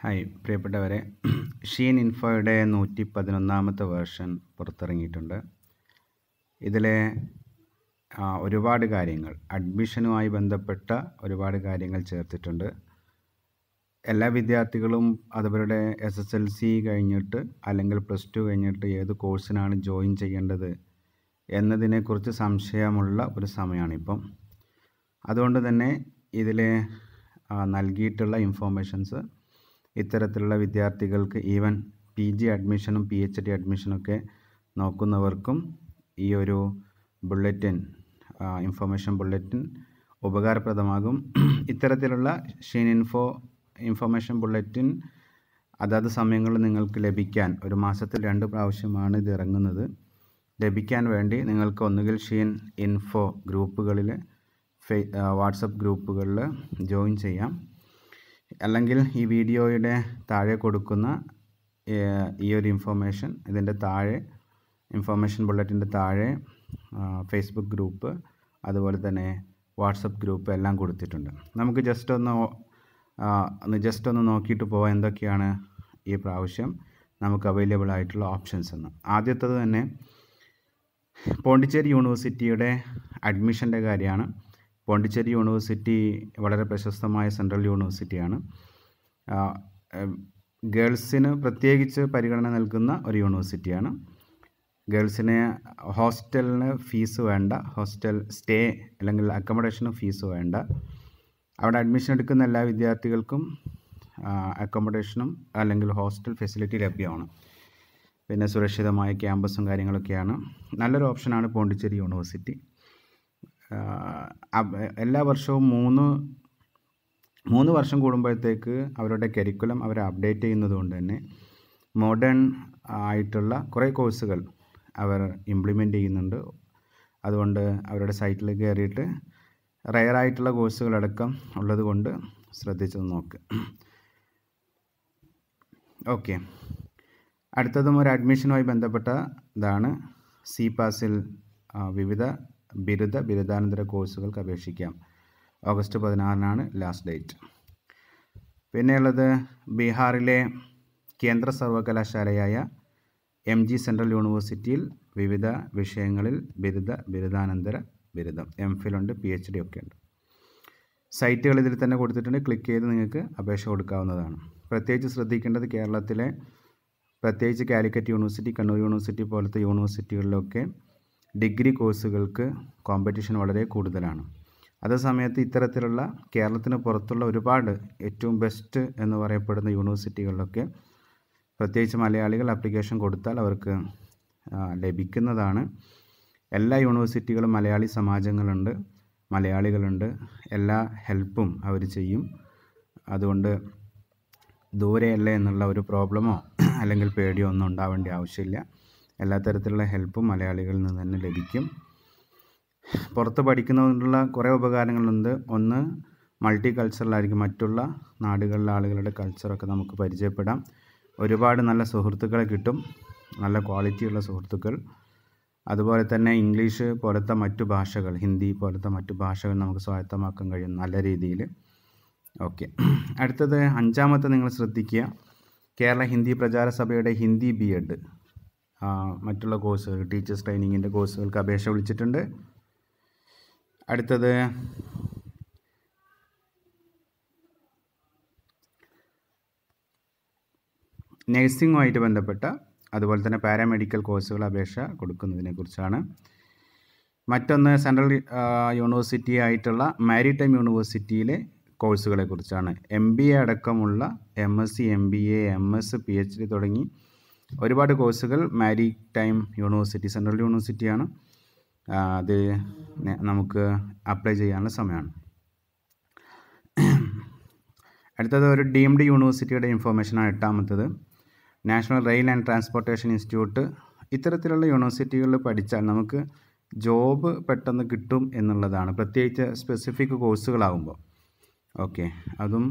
hi പ്രിയപ്പെട്ടവരെ Sheen ഇൻഫോയുടെ നൂറ്റി പതിനൊന്നാമത്തെ വേർഷൻ പുറത്തിറങ്ങിയിട്ടുണ്ട് ഇതിലെ ഒരുപാട് കാര്യങ്ങൾ അഡ്മിഷനുമായി ബന്ധപ്പെട്ട ഒരുപാട് കാര്യങ്ങൾ ചേർത്തിട്ടുണ്ട് എല്ലാ വിദ്യാർത്ഥികളും അതവരുടെ എസ് എസ് എൽ സി കഴിഞ്ഞിട്ട് അല്ലെങ്കിൽ പ്ലസ് ടു കഴിഞ്ഞിട്ട് ഏത് കോഴ്സിനാണ് ജോയിൻ ചെയ്യേണ്ടത് എന്നതിനെക്കുറിച്ച് സംശയമുള്ള ഒരു സമയമാണിപ്പം അതുകൊണ്ട് തന്നെ ഇതിലെ നൽകിയിട്ടുള്ള ഇൻഫോർമേഷൻസ് ഇത്തരത്തിലുള്ള വിദ്യാർത്ഥികൾക്ക് ഈവൻ പി ജി അഡ്മിഷനും പി എച്ച് ഡി അഡ്മിഷനൊക്കെ നോക്കുന്നവർക്കും ഈ ഒരു ബുള്ളറ്റിൻ ഇൻഫർമേഷൻ ബുള്ളറ്റിൻ ഉപകാരപ്രദമാകും ഇത്തരത്തിലുള്ള ഷീൻ ഇൻഫോ ഇൻഫർമേഷൻ ബുള്ളറ്റിൻ അതാത് സമയങ്ങളിൽ നിങ്ങൾക്ക് ലഭിക്കാൻ ഒരു മാസത്തിൽ രണ്ട് പ്രാവശ്യമാണ് ഇത് ഇറങ്ങുന്നത് ലഭിക്കാൻ വേണ്ടി നിങ്ങൾക്ക് ഒന്നുകിൽ ഷീൻ ഇൻഫോ ഗ്രൂപ്പുകളിൽ ഫേ വാട്സപ്പ് ഗ്രൂപ്പുകളിൽ ജോയിൻ ചെയ്യാം അല്ലെങ്കിൽ ഈ വീഡിയോയുടെ താഴെ കൊടുക്കുന്ന ഈ ഒരു ഇൻഫോർമേഷൻ ഇതിൻ്റെ താഴെ ഇൻഫോർമേഷൻ ബുള്ളറ്റിൻ്റെ താഴെ ഫേസ്ബുക്ക് ഗ്രൂപ്പ് അതുപോലെ തന്നെ വാട്സപ്പ് ഗ്രൂപ്പ് എല്ലാം കൊടുത്തിട്ടുണ്ട് നമുക്ക് ജസ്റ്റ് ഒന്ന് ഒന്ന് ജസ്റ്റ് ഒന്ന് നോക്കിയിട്ട് പോവാം എന്തൊക്കെയാണ് ഈ പ്രാവശ്യം നമുക്ക് അവൈലബിൾ ആയിട്ടുള്ള ഓപ്ഷൻസ് എന്ന് ആദ്യത്തത് തന്നെ പോണ്ടിച്ചേരി യൂണിവേഴ്സിറ്റിയുടെ അഡ്മിഷൻ്റെ കാര്യമാണ് പോണ്ടിച്ചേരി യൂണിവേഴ്സിറ്റി വളരെ പ്രശസ്തമായ സെൻട്രൽ യൂണിവേഴ്സിറ്റിയാണ് ഗേൾസിന് പ്രത്യേകിച്ച് പരിഗണന നൽകുന്ന ഒരു യൂണിവേഴ്സിറ്റിയാണ് ഗേൾസിനെ ഹോസ്റ്റലിന് ഫീസ് വേണ്ട ഹോസ്റ്റൽ സ്റ്റേ അല്ലെങ്കിൽ അക്കോമഡേഷന് ഫീസ് വേണ്ട അവിടെ അഡ്മിഷൻ എടുക്കുന്ന എല്ലാ വിദ്യാർത്ഥികൾക്കും അക്കോമഡേഷനും അല്ലെങ്കിൽ ഹോസ്റ്റൽ ഫെസിലിറ്റി ലഭ്യമാണ് പിന്നെ സുരക്ഷിതമായ ക്യാമ്പസും കാര്യങ്ങളൊക്കെയാണ് നല്ലൊരു ഓപ്ഷനാണ് പോണ്ടിച്ചേരി യൂണിവേഴ്സിറ്റി എല്ലാ വർഷവും മൂന്ന് മൂന്ന് വർഷം കൂടുമ്പോഴത്തേക്ക് അവരുടെ കരിക്കുലം അവർ അപ്ഡേറ്റ് ചെയ്യുന്നതുകൊണ്ട് തന്നെ മോഡേൺ ആയിട്ടുള്ള കുറേ കോഴ്സുകൾ അവർ ഇംപ്ലിമെൻ്റ് ചെയ്യുന്നുണ്ട് അതുകൊണ്ട് അവരുടെ സൈറ്റിൽ കയറിയിട്ട് റയർ ആയിട്ടുള്ള കോഴ്സുകളടക്കം ഉള്ളതുകൊണ്ട് ശ്രദ്ധിച്ചത് നോക്ക് ഓക്കെ അടുത്തതും ഒരു അഡ്മിഷനുമായി ബന്ധപ്പെട്ട ഇതാണ് സി പാസിൽ വിവിധ ബിരുദ ബിരുദാനന്തര കോഴ്സുകൾക്ക് അപേക്ഷിക്കാം ഓഗസ്റ്റ് പതിനാറിനാണ് ലാസ്റ്റ് ഡേറ്റ് പിന്നെയുള്ളത് ബീഹാറിലെ കേന്ദ്ര സർവകലാശാലയായ എം ജി സെൻട്രൽ യൂണിവേഴ്സിറ്റിയിൽ വിവിധ വിഷയങ്ങളിൽ ബിരുദ ബിരുദാനന്തര ബിരുദം എം ഫിലുണ്ട് പി എച്ച് ഡി ഒക്കെ ഉണ്ട് സൈറ്റുകൾ ഇതിൽ തന്നെ കൊടുത്തിട്ടുണ്ട് ക്ലിക്ക് ചെയ്ത് നിങ്ങൾക്ക് അപേക്ഷ കൊടുക്കാവുന്നതാണ് പ്രത്യേകിച്ച് ശ്രദ്ധിക്കേണ്ടത് കേരളത്തിലെ പ്രത്യേകിച്ച് കാലിക്കറ്റ് യൂണിവേഴ്സിറ്റി കണ്ണൂർ യൂണിവേഴ്സിറ്റി പോലത്തെ യൂണിവേഴ്സിറ്റികളിലൊക്കെ ഡിഗ്രി കോഴ്സുകൾക്ക് കോമ്പറ്റീഷൻ വളരെ കൂടുതലാണ് അതേസമയത്ത് ഇത്തരത്തിലുള്ള കേരളത്തിന് പുറത്തുള്ള ഒരുപാട് ഏറ്റവും ബെസ്റ്റ് എന്ന് പറയപ്പെടുന്ന യൂണിവേഴ്സിറ്റികളിലൊക്കെ പ്രത്യേകിച്ച് മലയാളികൾ ആപ്ലിക്കേഷൻ കൊടുത്താൽ അവർക്ക് ലഭിക്കുന്നതാണ് എല്ലാ യൂണിവേഴ്സിറ്റികളും മലയാളി സമാജങ്ങളുണ്ട് മലയാളികളുണ്ട് എല്ലാ ഹെൽപ്പും അവർ ചെയ്യും അതുകൊണ്ട് ദൂരെയല്ല എന്നുള്ള ഒരു പ്രോബ്ലമോ അല്ലെങ്കിൽ പേടിയോ ഒന്നും ഉണ്ടാവേണ്ട ആവശ്യമില്ല എല്ലാ തരത്തിലുള്ള ഹെൽപ്പും മലയാളികളിൽ നിന്ന് തന്നെ ലഭിക്കും പുറത്ത് പഠിക്കുന്നതുകൊണ്ടുള്ള കുറേ ഉപകാരങ്ങളുണ്ട് ഒന്ന് മൾട്ടി കൾച്ചറലായിരിക്കും മറ്റുള്ള നാടുകളിലെ ആളുകളുടെ കൾച്ചറൊക്കെ നമുക്ക് പരിചയപ്പെടാം ഒരുപാട് നല്ല സുഹൃത്തുക്കളെ കിട്ടും നല്ല ക്വാളിറ്റിയുള്ള സുഹൃത്തുക്കൾ അതുപോലെ തന്നെ ഇംഗ്ലീഷ് പോലത്തെ മറ്റു ഭാഷകൾ ഹിന്ദി പോലത്തെ മറ്റു ഭാഷകൾ നമുക്ക് സ്വായത്തമാക്കാൻ കഴിയും നല്ല രീതിയിൽ ഓക്കെ അടുത്തത് അഞ്ചാമത്തെ നിങ്ങൾ ശ്രദ്ധിക്കുക കേരള ഹിന്ദി പ്രചാര സഭയുടെ ഹിന്ദി ബി എഡ് മറ്റുള്ള കോഴ്സുകൾ ടീച്ചേഴ്സ് ട്രെയിനിങ്ങിൻ്റെ കോഴ്സുകൾക്ക് അപേക്ഷ വിളിച്ചിട്ടുണ്ട് അടുത്തത് നഴ്സിങ്ങുമായിട്ട് ബന്ധപ്പെട്ട അതുപോലെ തന്നെ പാരാമെഡിക്കൽ കോഴ്സുകൾ അപേക്ഷ കൊടുക്കുന്നതിനെക്കുറിച്ചാണ് മറ്റൊന്ന് സെൻട്രൽ യൂണിവേഴ്സിറ്റി ആയിട്ടുള്ള മാരിടൈം യൂണിവേഴ്സിറ്റിയിലെ കോഴ്സുകളെക്കുറിച്ചാണ് എം ബി എ അടക്കമുള്ള M S C M B A M S P H D തുടങ്ങി ഒരുപാട് കോഴ്സുകൾ മാരി ടൈം യൂണിവേഴ്സിറ്റി സെൻട്രൽ യൂണിവേഴ്സിറ്റിയാണ് അത് നമുക്ക് അപ്ലൈ ചെയ്യാനുള്ള സമയമാണ് അടുത്തത് ഒരു ഡീംഡ് യൂണിവേഴ്സിറ്റിയുടെ ഇൻഫോർമേഷനാണ് എട്ടാമത്തത് national rail and transportation institute ഇത്തരത്തിലുള്ള യൂണിവേഴ്സിറ്റികളിൽ പഠിച്ചാൽ നമുക്ക് ജോബ് പെട്ടെന്ന് കിട്ടും എന്നുള്ളതാണ് പ്രത്യേകിച്ച് സ്പെസിഫിക് കോഴ്സുകളാകുമ്പോൾ ഓക്കെ അതും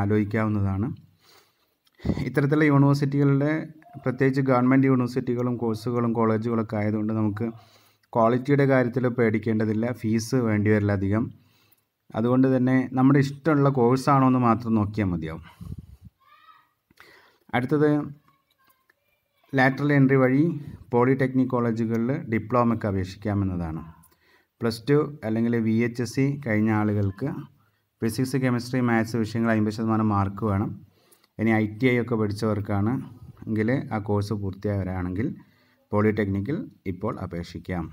ആലോചിക്കാവുന്നതാണ് ഇത്തരത്തിലുള്ള യൂണിവേഴ്സിറ്റികളുടെ പ്രത്യേകിച്ച് ഗവൺമെൻറ് യൂണിവേഴ്സിറ്റികളും കോഴ്സുകളും കോളേജുകളൊക്കെ ആയതുകൊണ്ട് നമുക്ക് ക്വാളിറ്റിയുടെ കാര്യത്തിൽ പേടിക്കേണ്ടതില്ല ഫീസ് വേണ്ടി വരില്ല അധികം അതുകൊണ്ട് തന്നെ നമ്മുടെ ഇഷ്ടമുള്ള കോഴ്സാണോ എന്ന് മാത്രം നോക്കിയാൽ മതിയാവും അടുത്തത് ലാറ്ററൽ എൻട്രി വഴി പോളിടെക്നിക് കോളേജുകളിൽ ഡിപ്ലോമയ്ക്ക് അപേക്ഷിക്കാമെന്നതാണ് പ്ലസ് ടു അല്ലെങ്കിൽ വി എച്ച് എസ് സി കഴിഞ്ഞ ആളുകൾക്ക് ഫിസിക്സ് കെമിസ്ട്രി മാത്സ് വിഷയങ്ങൾ അമ്പത് ശതമാനം മാർക്ക് വേണം ഇനി ഐ ടി ഐ ഒക്കെ പഠിച്ചവർക്കാണ് എങ്കിൽ ആ കോഴ്സ് പൂർത്തിയായവരാണെങ്കിൽ പോളിടെക്നിക്കിൽ ഇപ്പോൾ അപേക്ഷിക്കാം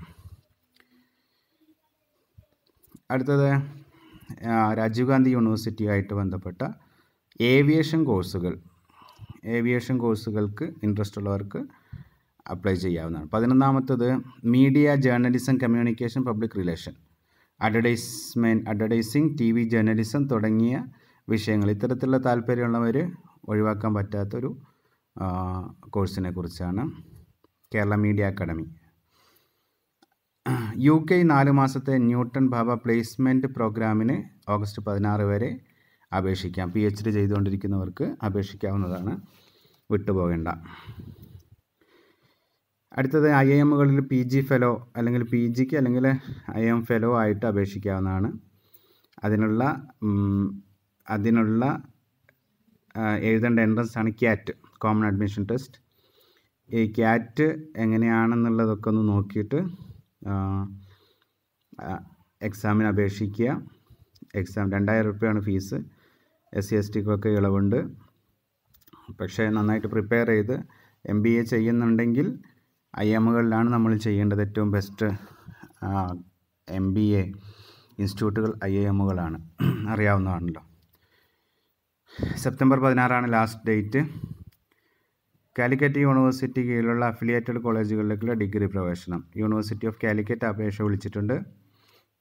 അടുത്തത് രാജീവ് ഗാന്ധി യൂണിവേഴ്സിറ്റിയായിട്ട് ബന്ധപ്പെട്ട ഏവിയേഷൻ കോഴ്സുകൾ ഏവിയേഷൻ കോഴ്സുകൾക്ക് ഇൻട്രസ്റ്റ് ഉള്ളവർക്ക് അപ്ലൈ ചെയ്യാവുന്നതാണ് പതിനൊന്നാമത്തത് media journalism communication public relation advertisement advertising T V journalism തുടങ്ങിയ വിഷയങ്ങൾ ഇത്തരത്തിലുള്ള താല്പര്യമുള്ളവർ ഒഴിവാക്കാൻ പറ്റാത്തൊരു കോഴ്സിനെ കുറിച്ചാണ് Kerala media academy U K നാല് മാസത്തെ ന്യൂട്ടൺ ഭാവ പ്ലേസ്മെൻറ്റ് പ്രോഗ്രാമിന് ഓഗസ്റ്റ് പതിനാറ് വരെ അപേക്ഷിക്കാം പി എച്ച് ഡി ചെയ്തുകൊണ്ടിരിക്കുന്നവർക്ക് അപേക്ഷിക്കാവുന്നതാണ് വിട്ടുപോകേണ്ട അടുത്തത് ഐ എമ്മുകളിൽ പി ജി ഫെലോ അല്ലെങ്കിൽ പി ജിക്ക് അല്ലെങ്കിൽ ഐ എം ഫെലോ ആയിട്ട് അപേക്ഷിക്കാവുന്നതാണ് അതിനുള്ള അതിനുള്ള എഴുതേണ്ട എൻട്രൻസ് ആണ് ക്യാറ്റ് കോമൺ അഡ്മിഷൻ ടെസ്റ്റ് ഈ ക്യാറ്റ് എങ്ങനെയാണെന്നുള്ളതൊക്കെ ഒന്ന് നോക്കിയിട്ട് എക്സാമിന് അപേക്ഷിക്കുക എക്സാം രണ്ടായിരം റുപ്യയാണ് ഫീസ് എസ് സി എസ് ടിക്കൊക്കെ ഇളവുണ്ട് പക്ഷേ നന്നായിട്ട് പ്രിപ്പയർ ചെയ്ത് എം ബി എ ചെയ്യുന്നുണ്ടെങ്കിൽ ഐ എമ്മുകളിലാണ് നമ്മൾ ചെയ്യേണ്ടത് ഏറ്റവും ബെസ്റ്റ് എം ബി എ ഇൻസ്റ്റിറ്റ്യൂട്ടുകൾ ഐ ഐ എമ്മുകളാണ് അറിയാവുന്നതാണല്ലോ സെപ്റ്റംബർ പതിനാറാണ് ലാസ്റ്റ് ഡേറ്റ് കാലിക്കറ്റ് യൂണിവേഴ്സിറ്റി കീഴിലുള്ള അഫിലിയേറ്റഡ് കോളേജുകളിലേക്കുള്ള ഡിഗ്രി പ്രവേശനം യൂണിവേഴ്സിറ്റി ഓഫ് കാലിക്കറ്റ് അപേക്ഷ വിളിച്ചിട്ടുണ്ട്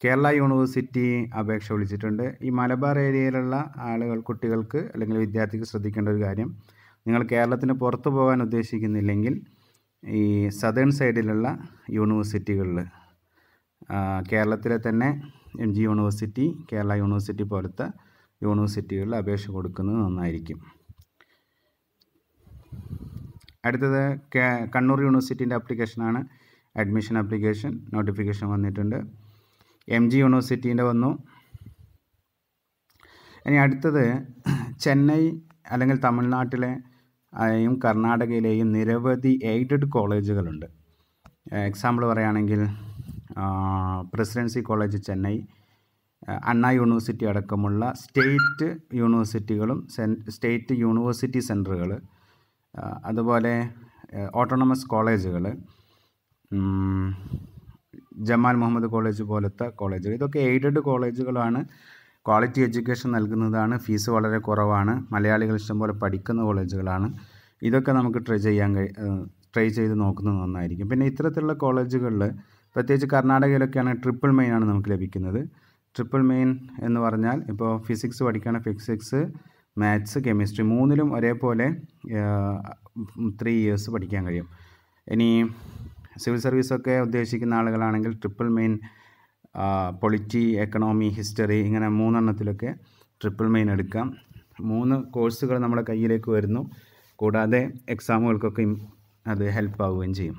കേരള യൂണിവേഴ്സിറ്റി അപേക്ഷ വിളിച്ചിട്ടുണ്ട് ഈ മലബാർ ഏരിയയിലുള്ള ആളുകൾ കുട്ടികൾക്ക് അല്ലെങ്കിൽ വിദ്യാർത്ഥിക്ക് ശ്രദ്ധിക്കേണ്ട ഒരു കാര്യം നിങ്ങൾ കേരളത്തിന് പുറത്തു പോകാൻ ഉദ്ദേശിക്കുന്നില്ലെങ്കിൽ ഈ സതേൺ സൈഡിലുള്ള യൂണിവേഴ്സിറ്റികളിൽ കേരളത്തിലെ തന്നെ M G university Kerala university പോലത്തെ യൂണിവേഴ്സിറ്റികളിൽ അപേക്ഷ കൊടുക്കുന്നത് നന്നായിരിക്കും അടുത്തത് കണ്ണൂർ യൂണിവേഴ്സിറ്റിൻ്റെ ആപ്ലിക്കേഷനാണ് അഡ്മിഷൻ ആപ്ലിക്കേഷൻ നോട്ടിഫിക്കേഷൻ വന്നിട്ടുണ്ട് എം ജി യൂണിവേഴ്സിറ്റീൻ്റെ വന്നു ഇനി അടുത്തത് ചെന്നൈ അല്ലെങ്കിൽ തമിഴ്നാട്ടിലെ യും കർണാടകയിലെയും നിരവധി എയ്ഡഡ് കോളേജുകളുണ്ട് എക്സാമ്പിൾ പറയുകയാണെങ്കിൽ presidency college Chennai Anna university അടക്കമുള്ള സ്റ്റേറ്റ് യൂണിവേഴ്സിറ്റികളും സ്റ്റേറ്റ് യൂണിവേഴ്സിറ്റി സെൻറ്ററുകൾ അതുപോലെ ഓട്ടോണമസ് കോളേജുകൾ ജമാൽ മുഹമ്മദ് കോളേജ് പോലത്തെ കോളേജുകൾ ഇതൊക്കെ എയ്ഡഡ് കോളേജുകളാണ് ക്വാളിറ്റി എഡ്യൂക്കേഷൻ നൽകുന്നതാണ് ഫീസ് വളരെ കുറവാണ് മലയാളികൾ ഇഷ്ടംപോലെ പഠിക്കുന്ന കോളേജുകളാണ് ഇതൊക്കെ നമുക്ക് ട്രൈ ചെയ്യാൻ കഴി ട്രൈ ചെയ്ത് നോക്കുന്നത് നന്നായിരിക്കും പിന്നെ ഇത്തരത്തിലുള്ള കോളേജുകളിൽ പ്രത്യേകിച്ച് കർണാടകയിലൊക്കെയാണ് ട്രിപ്പിൾ മെയിൻ ആണ് നമുക്ക് ലഭിക്കുന്നത് ട്രിപ്പിൾ മെയിൻ എന്ന് പറഞ്ഞാൽ ഇപ്പോൾ ഫിസിക്സ് പഠിക്കുകയാണെങ്കിൽ ഫിസിക്സ് മാത്സ് കെമിസ്ട്രി മൂന്നിലും ഒരേപോലെ ത്രീ ഇയേഴ്സ് പഠിക്കാൻ കഴിയും ഇനി സിവിൽ സർവീസൊക്കെ ഉദ്ദേശിക്കുന്ന ആളുകളാണെങ്കിൽ triple main polity economy history ഇങ്ങനെ മൂന്നെണ്ണത്തിലൊക്കെ ട്രിപ്പിൾ മെയിൻ എടുക്കാം മൂന്ന് കോഴ്സുകൾ നമ്മുടെ കയ്യിലേക്ക് വരുന്നു കൂടാതെ എക്സാമുകൾക്കൊക്കെ അത് ഹെൽപ്പ് ആവുകയും ചെയ്യും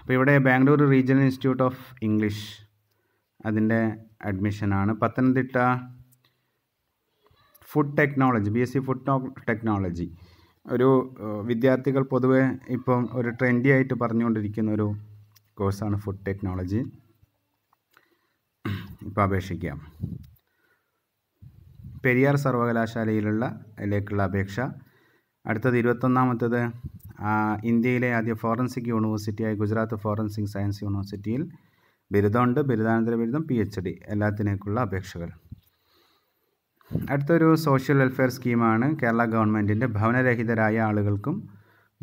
അപ്പോൾ ഇവിടെ Bangalore regional institute of English അതിൻ്റെ അഡ്മിഷനാണ് Pathanamthitta food technology B S C food technology ഒരു വിദ്യാർത്ഥികൾ പൊതുവെ ഇപ്പം ഒരു ട്രെൻഡി ആയിട്ട് പറഞ്ഞുകൊണ്ടിരിക്കുന്ന ഒരു കോഴ്സാണ് ഫുഡ് ടെക്നോളജി ഇപ്പോൾ അപേക്ഷിക്കാം പെരിയാർ സർവകലാശാലയിലുള്ള ലേക്കുള്ള അപേക്ഷ അടുത്തത് ഇരുപത്തൊന്നാമത്തത് ഇന്ത്യയിലെ ആദ്യ ഫോറൻസിക് യൂണിവേഴ്സിറ്റിയായ ഗുജറാത്ത് ഫോറൻസിക് സയൻസ് യൂണിവേഴ്സിറ്റിയിൽ ബിരുദമുണ്ട് ബിരുദാനന്തര ബിരുദം പി എച്ച് ഡി എല്ലാത്തിനേക്കുള്ള അപേക്ഷകൾ അടുത്തൊരു സോഷ്യൽ വെൽഫെയർ സ്കീമാണ് കേരള ഗവൺമെൻറ്റിൻ്റെ ഭവനരഹിതരായ ആളുകൾക്കും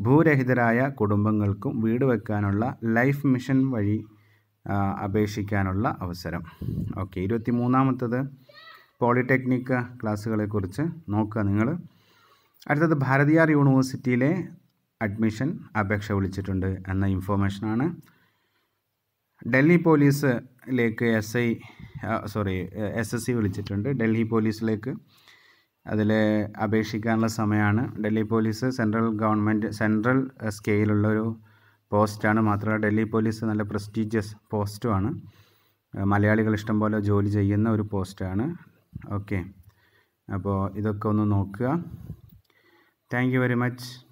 ഭൂരഹിതരായ കുടുംബങ്ങൾക്കും വീട് വെക്കാനുള്ള ലൈഫ് മിഷൻ വഴി അപേക്ഷിക്കാനുള്ള അവസരം ഓക്കെ ഇരുപത്തി മൂന്നാമത്തത് പോളിടെക്നിക് ക്ലാസ്സുകളെക്കുറിച്ച് നോക്കുക നിങ്ങൾ അടുത്തത് ഭാരതിയാർ യൂണിവേഴ്സിറ്റിയിലെ അഡ്മിഷൻ അപേക്ഷ വിളിച്ചിട്ടുണ്ട് എന്ന ഇൻഫോർമേഷനാണ് ഡൽഹി പോലീസിലേക്ക് S I sorry S S C വിളിച്ചിട്ടുണ്ട് ഡൽഹി പോലീസിലേക്ക് അതിൽ അപേക്ഷിക്കാനുള്ള സമയമാണ് Delhi police central government central സ്കെയിലുള്ളൊരു ഒരു പോസ്റ്റാണ് മാത്രമല്ല ഡൽഹി പോലീസ് നല്ല പ്രസ്റ്റീജിയസ് പോസ്റ്റുമാണ് മലയാളികൾ ഇഷ്ടം പോലെ ജോലി ചെയ്യുന്ന ഒരു പോസ്റ്റാണ് ഓക്കെ അപ്പോൾ ഇതൊക്കെ ഒന്ന് നോക്കുക താങ്ക് വെരി മച്ച്